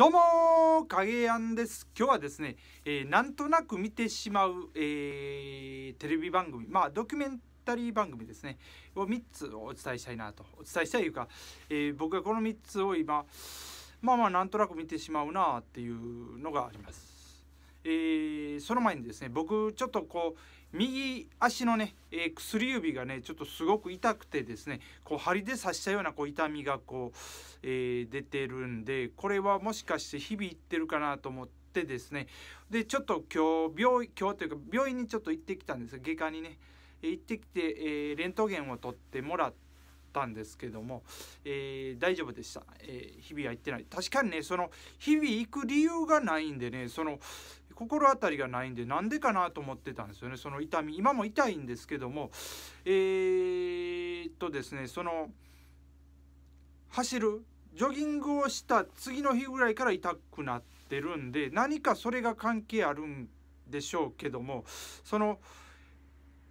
どうも影やんです今日はですね、えー、なんとなく見てしまう、えー、テレビ番組まあドキュメンタリー番組ですねを3つお伝えしたいなとお伝えしたいというか、えー、僕はこの3つを今まあまあなんとなく見てしまうなっていうのがありますえー、その前にですね僕ちょっとこう右足のね、えー、薬指がねちょっとすごく痛くてですねこう針で刺したようなこう痛みがこう、えー、出てるんでこれはもしかして日々いってるかなと思って。ですねでちょっと今日病今日というか病院にちょっと行ってきたんです外科にね行ってきて、えー、レントゲンを取ってもらったんですけども、えー、大丈夫でした、えー、日々は行ってない確かにねその日々行く理由がないんでねその心当たりがないんでなんでかなと思ってたんですよねその痛み今も痛いんですけどもえー、っとですねその走るジョギングをした次の日ぐらいから痛くなってるんで何かそれが関係あるんでしょうけどもその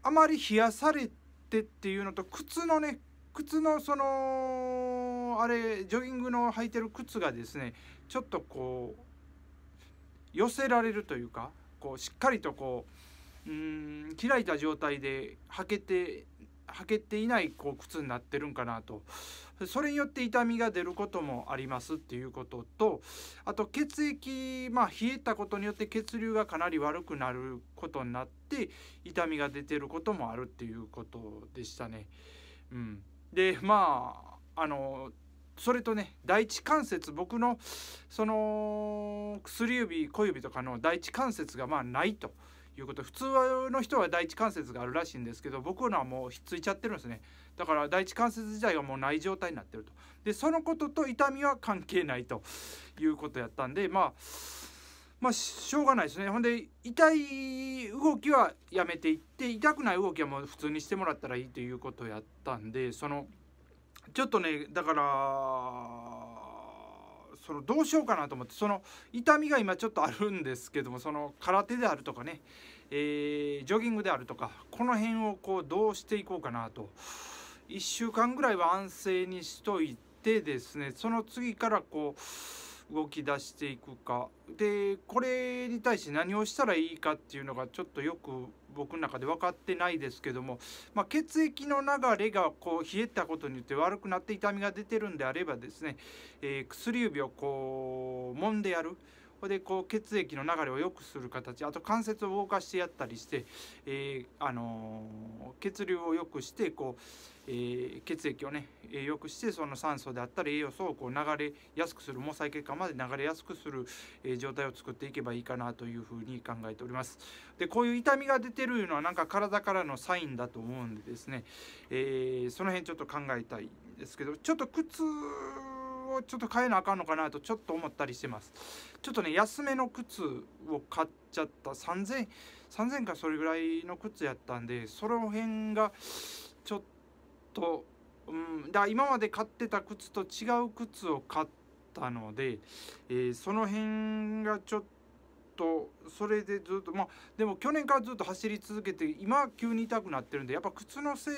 あまり冷やされてっていうのと靴のね靴のそのあれジョギングの履いてる靴がですねちょっとこう寄せられるというかこうしっかりとこううん開いた状態で履けて履けていないこう靴になってるんかなとそれによって痛みが出ることもありますっていうこととあと血液まあ冷えたことによって血流がかなり悪くなることになって痛みが出てることもあるっていうことでしたね。うん、でまああのそれとね第一関節僕のその薬指小指とかの第一関節がまあないということ普通の人は第一関節があるらしいんですけど僕のはもうひっついちゃってるんですねだから第一関節自体がもうない状態になってるとでそのことと痛みは関係ないということやったんでまあまあしょうがないですねほんで痛い動きはやめていって痛くない動きはもう普通にしてもらったらいいということやったんでそのちょっとねだからそのどうしようかなと思ってその痛みが今ちょっとあるんですけどもその空手であるとかね、えー、ジョギングであるとかこの辺をこうどうしていこうかなと1週間ぐらいは安静にしといてですねその次からこう動き出していくかでこれに対して何をしたらいいかっていうのがちょっとよく僕の中で分かってないですけども、まあ、血液の流れがこう冷えたことによって悪くなって痛みが出てるんであればですね、えー、薬指をこう揉んでやる。こでこう血液の流れを良くする形あと関節を動かしてやったりして、えー、あのー、血流を良くしてこう、えー、血液をね良くしてその酸素であったり栄養素をこう流れやすくする毛細血管まで流れやすくする、え状態を作っていけばいいかなというふうに考えております。でこういう痛みが出てるのはなんか体からのサインだと思うんでですね、えその辺ちょっと考えたいですけどちょっと苦痛をちょっと変えなあかんのかなとちょっと思ったりしてますちょっとね安めの靴を買っちゃった3000 3000かそれぐらいの靴やったんでその辺がちょっと、うん、だ今まで買ってた靴と違う靴を買ったので、えー、その辺がちょっとそれでずっとまあでも去年からずっと走り続けて今急に痛くなってるんでやっぱ靴のせい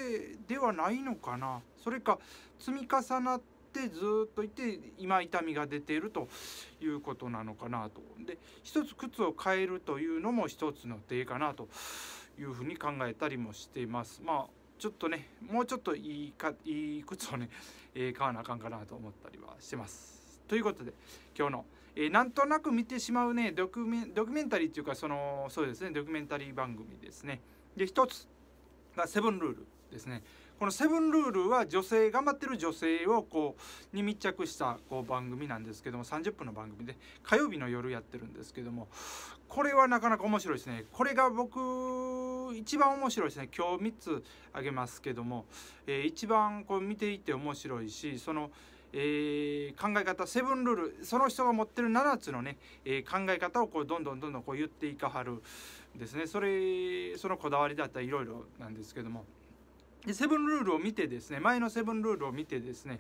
ではないのかなそれか積み重なってってずっといて今痛みが出ているということなのかなとで一つ靴を変えるというのも一つの手かなというふうに考えたりもしていますまあちょっとねもうちょっといいかいい靴をね、えー、買わなあかんかなと思ったりはしてます。ということで今日の、えー、なんとなく見てしまうねドキュメドキュメンタリーっていうかそのそうですねドキュメンタリー番組ですねで一つがセブンルールですねこの「セブンルール」は女性頑張ってる女性をこうに密着したこう番組なんですけども30分の番組で火曜日の夜やってるんですけどもこれはなかなか面白いですねこれが僕一番面白いですね今日3つあげますけども、えー、一番こう見ていて面白いしそのえー、考え方セブンルールその人が持ってる7つのね、えー、考え方をこうどんどんどんどんこう言っていかはるですねそれそのこだわりだったらいろいろなんですけども。でセブンルールを見てですね前のセブンルールを見てですね、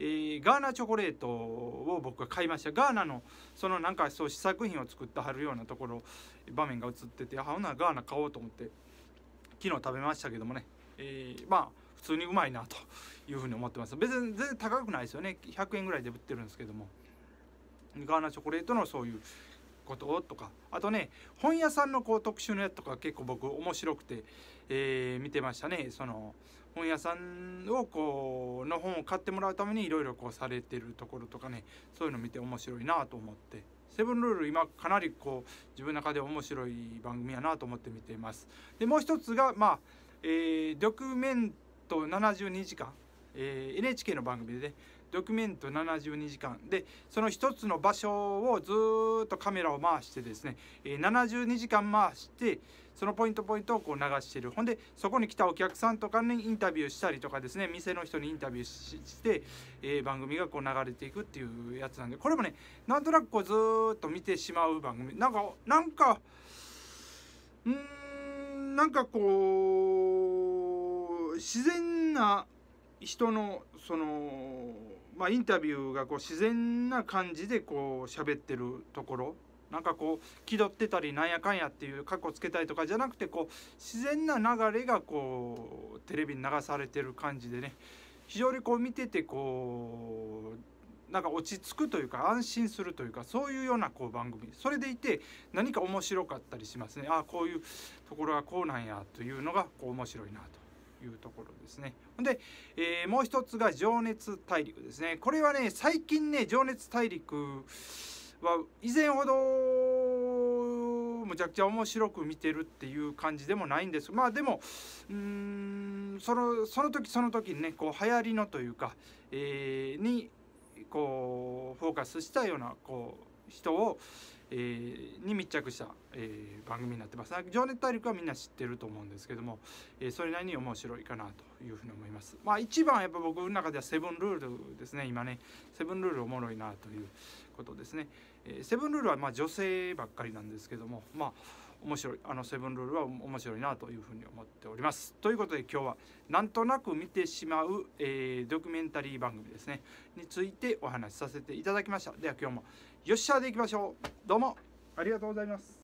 えー、ガーナチョコレートを僕が買いましたガーナのそのなんかそう試作品を作ってはるようなところ場面が映っててあほなガーナ買おうと思って昨日食べましたけどもね、えー、まあ普通にうまいなというふうに思ってます別に全然高くないですよね100円ぐらいで売ってるんですけどもガーナチョコレートのそういうこととかあとね本屋さんのこう特集のやつとか結構僕面白くて、えー、見てましたねその本屋さんをこうの本を買ってもらうためにいろいろこうされてるところとかねそういうの見て面白いなと思って「セブンルール」今かなりこう自分の中で面白い番組やなと思って見ています。でもう一つがまあ、えー、ドキュメント72時間、えー、NHK の番組でねドキュメント72時間でその一つの場所をずっとカメラを回してですね、え72時間回してそのポイントポイントをこう流してるほんでそこに来たお客さんとかにインタビューしたりとかですね店の人にインタビューして、えー、番組がこう流れていくっていうやつなんでこれもねなんとなくこうずっと見てしまう番組なんかなんかうんなんかこう自然な人のそのまあ、インタビューがこう自然な感じでこう喋ってるところなんかこう気取ってたりなんやかんやっていうカッコつけたりとかじゃなくてこう自然な流れがこうテレビに流されてる感じでね非常にこう見ててこうなんか落ち着くというか安心するというかそういうようなこう番組それでいて何か面白かったりしますねああこういうところはこうなんやというのがこう面白いなと。いうところですね。で、えー、もう一つが情熱大陸ですね。これはね、最近ね、情熱大陸は以前ほどむちゃくちゃ面白く見てるっていう感じでもないんです。まあでも、うーん、その、その時その時にね、こう流行りのというか、えー、に、こう、フォーカスしたような、こう、人を、えー、に密着した、えー、番組になってます。情熱大陸はみんな知ってると思うんですけども、えー、それなりに面白いかなというふうに思います。まあ一番やっぱ僕の中ではセブンルールですね、今ね。セブンルールおもろいなということですね。えセブンルールはま女性ばっかりなんですけども、まあ面白い、あのセブンルールは面白いなというふうに思っております。ということで今日はなんとなく見てしまう、えドキュメンタリー番組ですね、についてお話しさせていただきました。では今日もよっしゃでいきましょうどうもありがとうございます